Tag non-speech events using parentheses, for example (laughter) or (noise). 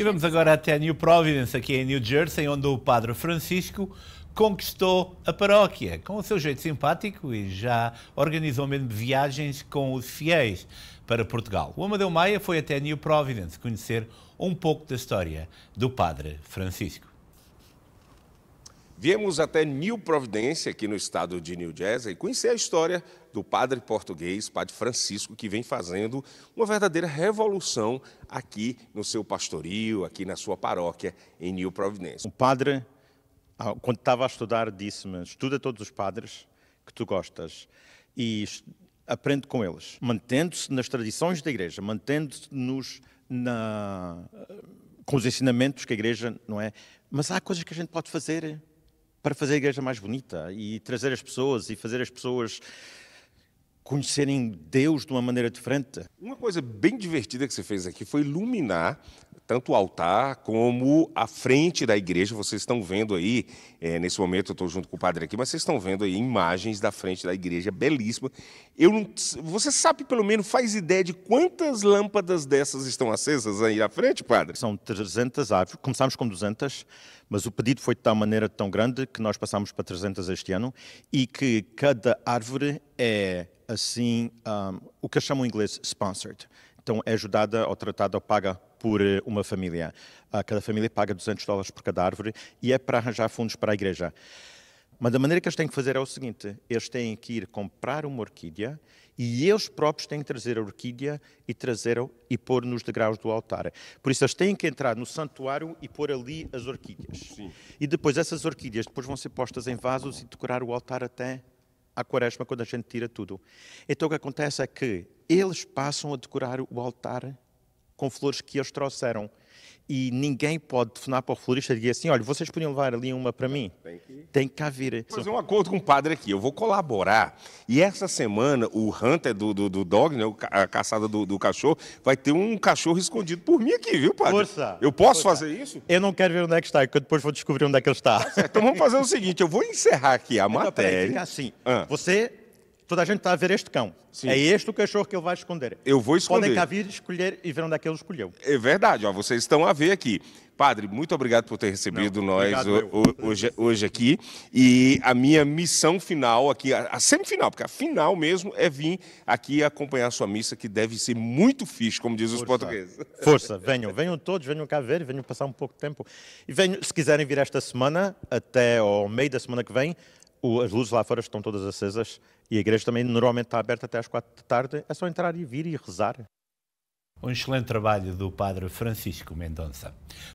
E vamos agora até New Providence, aqui em New Jersey, onde o Padre Francisco conquistou a paróquia com o seu jeito simpático e já organizou mesmo viagens com os fiéis para Portugal. O Amadeu Maia foi até New Providence conhecer um pouco da história do Padre Francisco. Viemos até New Providência, aqui no estado de New Jersey, conhecer a história do padre português, padre Francisco, que vem fazendo uma verdadeira revolução aqui no seu pastorio, aqui na sua paróquia em New Providência. O padre, ah, quando estava a estudar, disse-me: estuda todos os padres que tu gostas e aprende com eles, mantendo-se nas tradições da igreja, mantendo-se nos na com os ensinamentos que a igreja não é, mas há coisas que a gente pode fazer para fazer a igreja mais bonita e trazer as pessoas e fazer as pessoas conhecerem Deus de uma maneira diferente. Uma coisa bem divertida que você fez aqui foi iluminar tanto o altar como a frente da igreja. Vocês estão vendo aí, é, nesse momento eu estou junto com o padre aqui, mas vocês estão vendo aí imagens da frente da igreja, belíssima. Eu não, você sabe pelo menos, faz ideia de quantas lâmpadas dessas estão acesas aí à frente, padre? São 300 árvores, Começamos com 200, mas o pedido foi de tal maneira tão grande que nós passamos para 300 este ano e que cada árvore é assim, um, ah, o que chamam em inglês sponsored então é ajudada ou tratada ou paga por eh, uma família. Ah, cada família paga 200 dólares por cada árvore e é para arranjar fundos para a igreja. Mas a maneira que eles têm que fazer é o seguinte: eles têm que ir comprar uma orquídea e eles próprios têm que trazer a orquídea e trazê-la e pôr nos degraus do altar. Por isso, eles têm que entrar no santuário e pôr ali as orquídeas. Sim. E depois, essas orquídeas depois vão ser postas em vasos e decorar o altar até à quaresma, quando a gente tira tudo. Então o que acontece é que eles passam a decorar o altar com flores que eles trouxeram e ninguém pode telefonar para o florista e dizer assim, olha, vocês podiam levar ali uma para mim? Tem que, Tem Vou Fazer um acordo com o padre aqui, eu vou colaborar. E essa semana o Hunter do, do, do Dog, né, a caçada do, do, cachorro, vai ter um cachorro escondido por mim aqui, viu, padre? Força! Eu posso Força. fazer isso? Eu não quero ver onde é que está, porque eu depois vou descobrir onde é que ele está. Tá então vamos fazer o seguinte, eu vou encerrar aqui a então, matéria. Não, peraí, fica assim, ah. você Toda a gente está a ver este cão. Sim. É este o cachorro que ele vai esconder. Eu vou esconder. Podem cá vir escolher e ver onde é que ele escolheu. É verdade, ó, vocês estão a ver aqui. Padre, muito obrigado por ter recebido Não, nós hoje, hoje, aqui. E a minha missão final aqui, a, semifinal, porque a final mesmo é vir aqui acompanhar a sua missa, que deve ser muito fixe, como dizem os portugueses. (laughs) Força, venham, venham todos, venham cá ver, venham passar um pouco de tempo. E venham, se quiserem vir esta semana, até ao meio da semana que vem, o, as luzes lá fora estão todas acesas e a igreja também normalmente está aberta até às quatro da tarde. É só entrar e vir e rezar. Um excelente trabalho do Padre Francisco Mendonça.